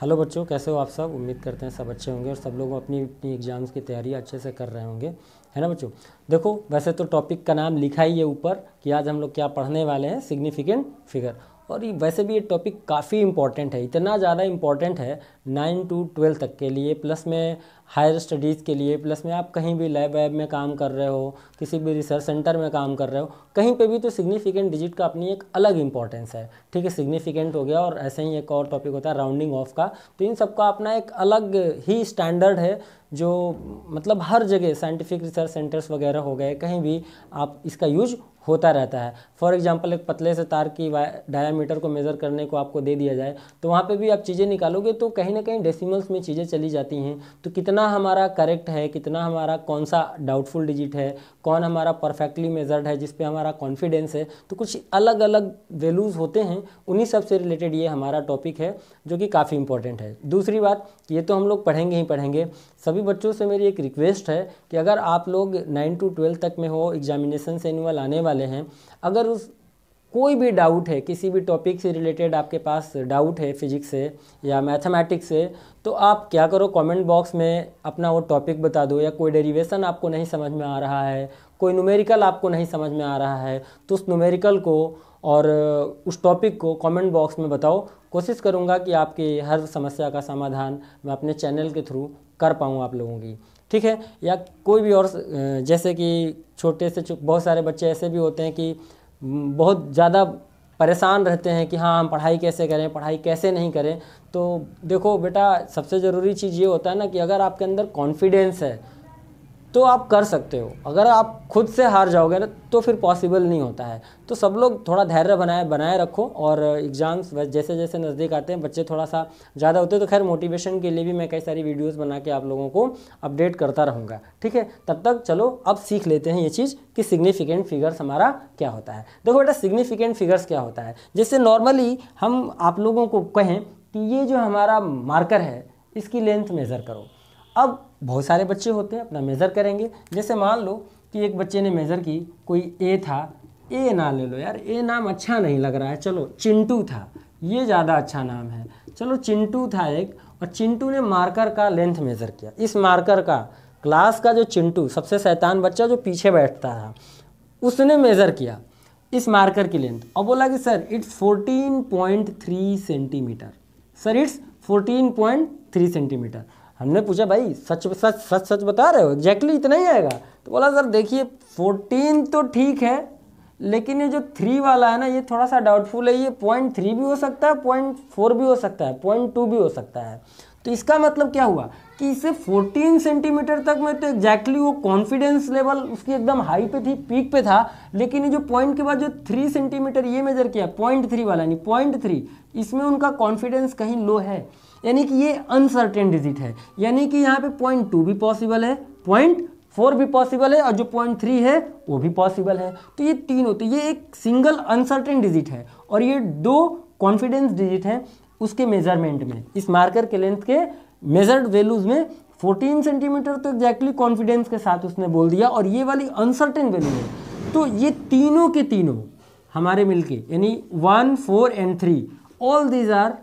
hello बच्चों कैसे हो आप सब उम्मीद करते हैं सब अच्छे होंगे और सब लोग अपनी अपनी एग्ज़ाम्स की तैयारी अच्छे से कर रहे होंगे है ना बच्चों देखो वैसे तो टॉपिक का नाम लिखा ही है ऊपर कि आज हम लोग क्या पढ़ने वाले हैं सिग्निफिकेंट फिगर और ये वैसे भी ये टॉपिक काफ़ी इंपॉर्टेंट है इतना ज़्यादा इम्पॉर्टेंट है नाइन टू ट्वेल्थ तक के लिए प्लस में हायर स्टडीज़ के लिए प्लस में आप कहीं भी लैब वैब में काम कर रहे हो किसी भी रिसर्च सेंटर में काम कर रहे हो कहीं पे भी तो सिग्निफिकेंट डिजिट का अपनी एक अलग इंपॉर्टेंस है ठीक है सिग्निफिकेंट हो गया और ऐसे ही एक और टॉपिक होता है राउंडिंग ऑफ का तो इन सब का अपना एक अलग ही स्टैंडर्ड है जो मतलब हर जगह साइंटिफिक रिसर्च सेंटर्स वगैरह हो गए कहीं भी आप इसका यूज होता रहता है फॉर एग्जांपल एक पतले से तार की डायामीटर को मेज़र करने को आपको दे दिया जाए तो वहाँ पे भी आप चीज़ें निकालोगे तो कहीं ना कहीं डेसिमल्स में चीज़ें चली जाती हैं तो कितना हमारा करेक्ट है कितना हमारा कौन सा डाउटफुल डिजिट है कौन हमारा परफेक्टली मेजर्ड है जिसपे हमारा कॉन्फिडेंस है तो कुछ अलग अलग वैल्यूज़ होते हैं उन्हीं सब से रिलेटेड ये हमारा टॉपिक है जो कि काफ़ी इंपॉर्टेंट है दूसरी बात ये तो हम लोग पढ़ेंगे ही पढ़ेंगे सभी बच्चों से मेरी एक रिक्वेस्ट है कि अगर आप लोग नाइन टू ट्वेल्व तक में हो एग्जामिनेशन से एनुअल आने वाले वाले हैं अगर उस कोई भी डाउट है किसी भी टॉपिक से रिलेटेड आपके पास डाउट है फिजिक्स से या मैथमेटिक्स से तो आप क्या करो कमेंट बॉक्स में अपना वो टॉपिक बता दो या कोई डेरिवेशन आपको नहीं समझ में आ रहा है कोई न्यूमेरिकल आपको नहीं समझ में आ रहा है तो उस न्यूमेरिकल को और उस टॉपिक को कमेंट बॉक्स में बताओ कोशिश करूँगा कि आपकी हर समस्या का समाधान मैं अपने चैनल के थ्रू कर पाऊँ आप लोगों की ठीक है या कोई भी और जैसे कि छोटे से बहुत सारे बच्चे ऐसे भी होते हैं कि बहुत ज़्यादा परेशान रहते हैं कि हाँ हम पढ़ाई कैसे करें पढ़ाई कैसे नहीं करें तो देखो बेटा सबसे ज़रूरी चीज़ ये होता है ना कि अगर आपके अंदर कॉन्फिडेंस है तो आप कर सकते हो अगर आप खुद से हार जाओगे ना तो फिर पॉसिबल नहीं होता है तो सब लोग थोड़ा धैर्य बनाए बनाए रखो और एग्ज़ाम्स जैसे जैसे नज़दीक आते हैं बच्चे थोड़ा सा ज़्यादा होते हैं तो खैर मोटिवेशन के लिए भी मैं कई सारी वीडियोज़ बना के आप लोगों को अपडेट करता रहूँगा ठीक है तब तक चलो अब सीख लेते हैं ये चीज़ कि सिग्निफिकेंट फिगर्स हमारा क्या होता है देखो बेटा सिग्निफिकेंट फिगर्स क्या होता है जैसे नॉर्मली हम आप लोगों को कहें कि ये जो हमारा मार्कर है इसकी लेंथ मेज़र करो अब बहुत सारे बच्चे होते हैं अपना मेज़र करेंगे जैसे मान लो कि एक बच्चे ने मेज़र की कोई ए था ए ना ले लो यार ए नाम अच्छा नहीं लग रहा है चलो चिंटू था ये ज़्यादा अच्छा नाम है चलो चिंटू था एक और चिंटू ने मार्कर का लेंथ मेज़र किया इस मार्कर का क्लास का जो चिंटू सबसे शैतान बच्चा जो पीछे बैठता था उसने मेज़र किया इस मार्कर की लेंथ और बोला कि sir it's 14.3 centimetre sir it's 14.3 centimetre हमने पूछा भाई सच सच सच सच बता रहे हो एग्जैक्टली इतना ही आएगा तो बोला सर देखिए फोर्टीन तो ठीक है लेकिन ये जो थ्री वाला है ना ये थोड़ा सा डाउटफुल है ये पॉइंट थ्री भी हो सकता है पॉइंट फोर भी हो सकता है पॉइंट टू भी हो सकता है तो इसका मतलब क्या हुआ कि इसे 14 सेंटीमीटर तक में तो एग्जैक्टली वो कॉन्फिडेंस लेवल उसकी एकदम हाई पे थी पीक पे था लेकिन ये जो पॉइंट के बाद जो थ्री सेंटीमीटर ये मेजर किया पॉइंट थ्री वाला नहीं पॉइंट थ्री इसमें उनका कॉन्फिडेंस कहीं लो है यानी कि ये अनसर्टेन डिजिट है यानी कि यहाँ पे पॉइंट टू भी पॉसिबल है पॉइंट फोर भी पॉसिबल है और जो पॉइंट थ्री है वो भी पॉसिबल है तो ये तीन होते ये एक सिंगल अनसर्टेन डिजिट है और ये दो कॉन्फिडेंस डिजिट है उसके मेजरमेंट में इस मार्कर के लेंथ के मेजर्ड वैल्यूज़ में 14 सेंटीमीटर तो एग्जैक्टली कॉन्फिडेंस के साथ उसने बोल दिया और ये वाली अनसर्टेन वैल्यू है तो ये तीनों के तीनों हमारे मिलके यानी one four and three all these are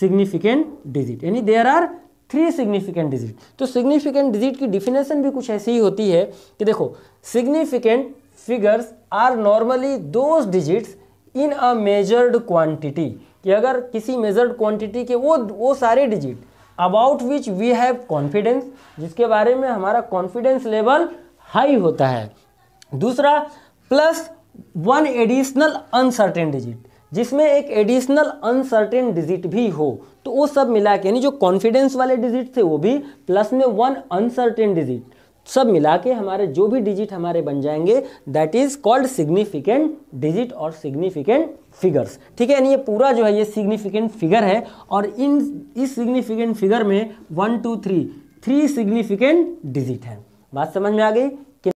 significant digit यानी there are three significant digit तो सिग्निफिकेंट डिजिट की डिफिनेशन भी कुछ ऐसी ही होती है कि देखो significant figures are normally those digits in a measured quantity कि अगर किसी मेजर्ड क्वांटिटी के वो वो सारे digit about which we have confidence जिसके बारे में हमारा कॉन्फिडेंस लेवल हाई होता है दूसरा plus one additional uncertain digit जिसमें एक एडिशनल अनसर्टेन डिजिट भी हो तो वो सब मिला के यानी जो कॉन्फिडेंस वाले डिजिट थे वो भी प्लस में वन अनसर्टेन डिजिट सब मिला के हमारे जो भी डिजिट हमारे बन जाएंगे that is called significant digit और सिग्निफिकेंट फिगर्स ठीक है यानी ये पूरा जो है ये सिग्निफिकेंट फिगर है और इन इस सिग्निफिकेंट फिगर में one two three three significant digit है बात समझ में आ गई कि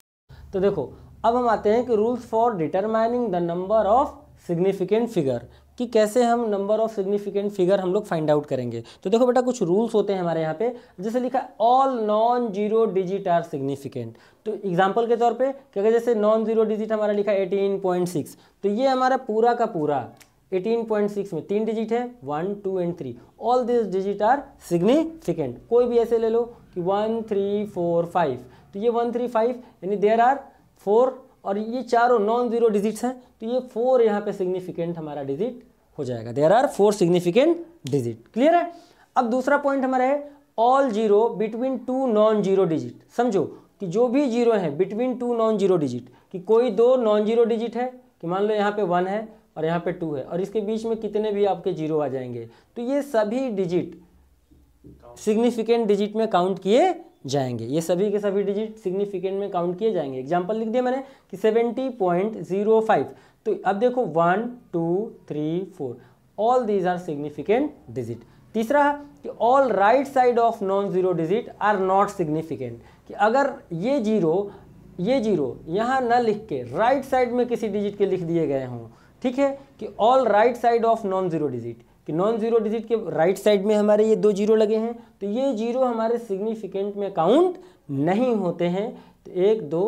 तो देखो अब हम आते हैं कि rules for determining the number of significant figure कि कैसे हम नंबर ऑफ सिग्निफिकेंट फिगर हम लोग फाइंड आउट करेंगे तो देखो बेटा कुछ रूल्स होते हैं हमारे यहाँ पे जैसे लिखा all non zero digit are significant तो एग्जांपल के तौर पे क्या कहें जैसे नॉन जीरो डिजिट हमारा लिखा 18.6 तो ये हमारा पूरा का पूरा 18.6 में तीन डिजिट है one two and three all this digit are significant कोई भी ऐसे ले लो कि वन थ्री फोर फाइव तो ये वन थ्री फाइव यानी देर आर फोर और ये चारों नॉन ज़ीरो डिजिट्स हैं तो ये फोर यहाँ पे सिग्निफिकेंट हमारा डिजिट हो जाएगा there are four significant digit clear है अब दूसरा पॉइंट हमारा है all zero between two non zero digit समझो कि जो भी जीरो है between two non zero digit कि कोई दो नॉन जीरो डिजिट है कि मान लो यहाँ पे वन है और यहाँ पे टू है और इसके बीच में कितने भी आपके जीरो आ जाएंगे तो ये सभी डिजिट सिग्निफिकेंट डिजिट में काउंट किए जाएंगे ये सभी के सभी डिजिट सिग्निफिकेंट में काउंट किए जाएंगे एग्जाम्पल लिख दिया मैंने कि सेवेंटी पॉइंट जीरो फाइव तो अब देखो one two three four all these are significant digit तीसरा कि all right side of non zero digit are not significant कि अगर ये जीरो ये जीरो यहाँ न लिख के राइट साइड में किसी डिजिट के लिख दिए गए हों ठीक है कि all right side of non zero digit कि नॉन ज़ीरो डिजिट के राइट साइड में हमारे ये दो जीरो लगे हैं तो ये जीरो हमारे सिग्निफिकेंट में काउंट नहीं होते हैं तो एक दो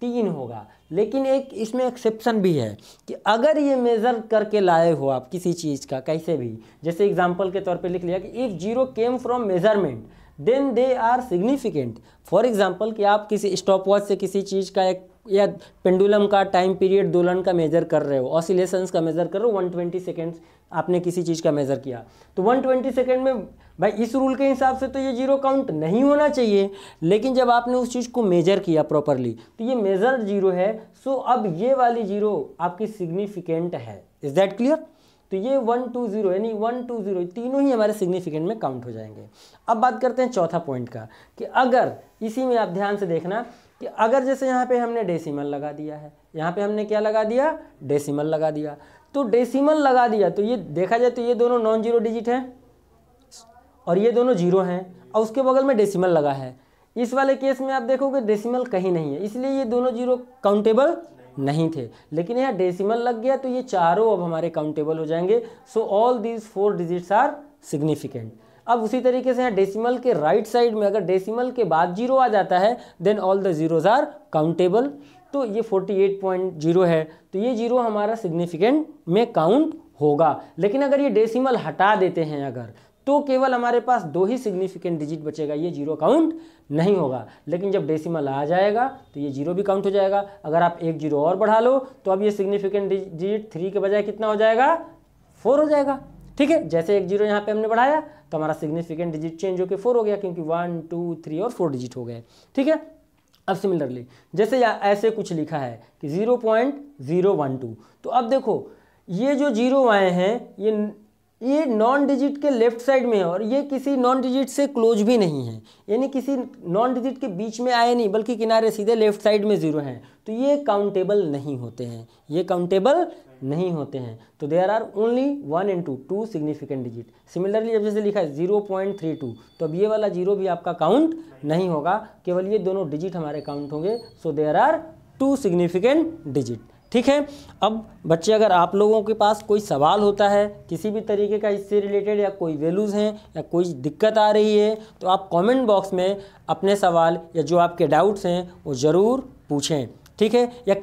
तीन होगा लेकिन एक इसमें एक्सेप्शन भी है कि अगर ये मेज़र करके लाए हो आप किसी चीज़ का कैसे भी जैसे एग्जाम्पल के तौर पे लिख लिया कि if zero came from measurement then they are significant for example कि आप किसी स्टॉप वॉच से किसी चीज़ का एक या पेंडुलम का टाइम पीरियड दोलन का मेजर कर रहे हो ऑसिलेशंस का मेजर कर रहे हो 120 ट्वेंटी आपने किसी चीज़ का मेजर किया तो 120 ट्वेंटी सेकेंड में भाई इस रूल के हिसाब से तो ये जीरो काउंट नहीं होना चाहिए लेकिन जब आपने उस चीज़ को मेजर किया प्रॉपरली तो ये मेजर जीरो है सो अब ये वाली जीरो आपकी सिग्निफिकेंट है इज़ दैट क्लियर तो ये वन टू जीरो यानी वन टू जीरो तीनों ही हमारे सिग्निफिकेंट में काउंट हो जाएंगे अब बात करते हैं चौथा पॉइंट का कि अगर इसी में आप ध्यान से देखना कि अगर जैसे यहाँ पे हमने डेसिमल लगा दिया है यहाँ पे हमने क्या लगा दिया डेसिमल लगा दिया तो डेसिमल लगा दिया तो ये देखा जाए तो ये दोनों नॉन जीरो डिजिट हैं और ये दोनों जीरो हैं और उसके बगल में डेसिमल लगा है इस वाले केस में आप देखोगे डेसिमल कहीं नहीं है इसलिए ये दोनों जीरो काउंटेबल नहीं थे लेकिन यहाँ डेसिमल लग गया तो ये चारों अब हमारे काउंटेबल हो जाएंगे so all these four digits are significant अब उसी तरीके से यहाँ डेसिमल के राइट साइड में अगर डेसिमल के बाद जीरो आ जाता है then all the zeros are countable तो ये 48.0 है तो ये जीरो हमारा सिग्निफिकेंट में काउंट होगा लेकिन अगर ये डेसिमल हटा देते हैं अगर तो केवल हमारे पास दो ही सिग्निफिकेंट डिजिट बचेगा ये जीरो काउंट नहीं होगा लेकिन जब डेसिमल आ जाएगा तो ये जीरो भी काउंट हो जाएगा अगर आप एक जीरो और बढ़ा लो तो अब ये सिग्निफिकेंट डिजिट थ्री के बजाय कितना हो जाएगा फोर हो जाएगा ठीक है जैसे एक जीरो यहाँ पे हमने बढ़ाया तो हमारा सिग्निफिकेंट डिजिट चेंज होकर फोर हो गया क्योंकि वन टू थ्री और फोर डिजिट हो गए ठीक है अब सिमिलरली जैसे ऐसे कुछ लिखा है कि zero point zero one two तो अब देखो ये जो जीरो आए हैं ये ये नॉन डिजिट के लेफ्ट साइड में है और ये किसी नॉन डिजिट से क्लोज भी नहीं है यानी किसी नॉन डिजिट के बीच में आए नहीं बल्कि किनारे सीधे लेफ्ट साइड में ज़ीरो हैं तो ये काउंटेबल नहीं होते हैं ये काउंटेबल नहीं होते हैं तो there are only one and two two significant digit similarly जब जैसे लिखा है जीरो पॉइंट थ्री टू तो अब ये वाला जीरो भी आपका काउंट नहीं होगा केवल ये दोनों डिजिट हमारे काउंट होंगे so there are two significant digit ठीक है अब बच्चे अगर आप लोगों के पास कोई सवाल होता है किसी भी तरीके का इससे रिलेटेड या कोई वैल्यूज़ हैं या कोई दिक्कत आ रही है तो आप कमेंट बॉक्स में अपने सवाल या जो आपके डाउट्स हैं वो ज़रूर पूछें ठीक है या